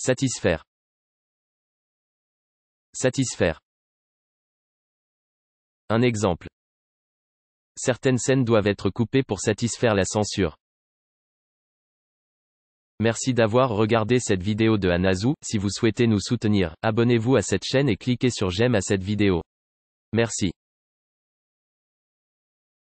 Satisfaire. Satisfaire. Un exemple. Certaines scènes doivent être coupées pour satisfaire la censure. Merci d'avoir regardé cette vidéo de Anazou, si vous souhaitez nous soutenir, abonnez-vous à cette chaîne et cliquez sur j'aime à cette vidéo. Merci.